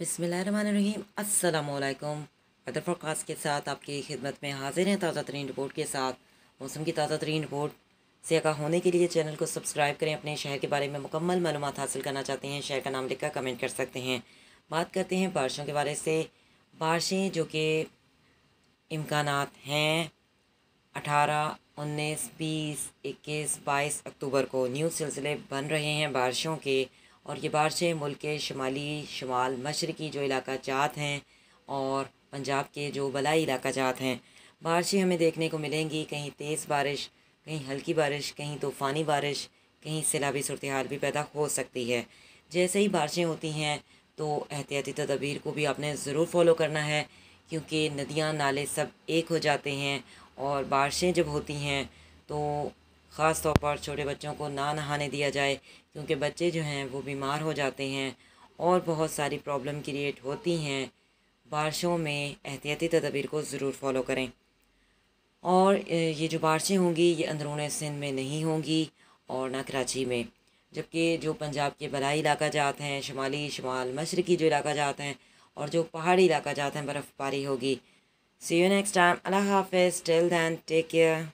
बसमीम अल्लाम weather forecast के साथ आपकी खिदमत में हाजिर हैं ताज़ा तरीन रिपोर्ट के साथ मौसम की ताज़ा तरीन रिपोर्ट से आगा होने के लिए चैनल को सब्सक्राइब करें अपने शहर के बारे में मुकम्मल मालूम हासिल करना चाहते हैं शहर का नाम लिखकर कमेंट कर सकते हैं बात करते हैं बारिशों के बारे से बारिशें जो कि इम्कान हैं अठारह उन्नीस बीस इक्कीस बाईस अक्टूबर को न्यूज़ सिलसिले बन रहे हैं बारिशों के और ये बारिशें मुल्क के शुमाली शुमाल मशरकी जो इलाका जात हैं और पंजाब के जो बलाई इलाका जात हैं बारिशें हमें देखने को मिलेंगी कहीं तेज़ बारिश कहीं हल्की बारिश कहीं तूफ़ानी बारिश कहीं सैलाबी सूरत हाल भी पैदा हो सकती है जैसे ही बारिशें होती हैं तो एहतियाती तदबीर को भी आपने ज़रूर फॉलो करना है क्योंकि नदियाँ नाले सब एक हो जाते हैं और बारिशें जब होती हैं तो ख़ास तौर पर छोटे बच्चों को ना नहाने दिया जाए क्योंकि बच्चे जो हैं वो बीमार हो जाते हैं और बहुत सारी प्रॉब्लम क्रिएट होती हैं बारिशों में एहतियाती तदबीर को ज़रूर फॉलो करें और ये जो बारिशें होंगी ये अंदरून सिंध में नहीं होंगी और ना कराची में जबकि जो पंजाब के बलाई इलाका जात हैं शुमाली शुमाल मशरकी जो इलाका जात हैं और जो पहाड़ी इलाका जात हैं बर्फ़बारी होगी सी यू नेक्स्ट टाइम अल्लाह हाफिज़ टिल दैन टेक केयर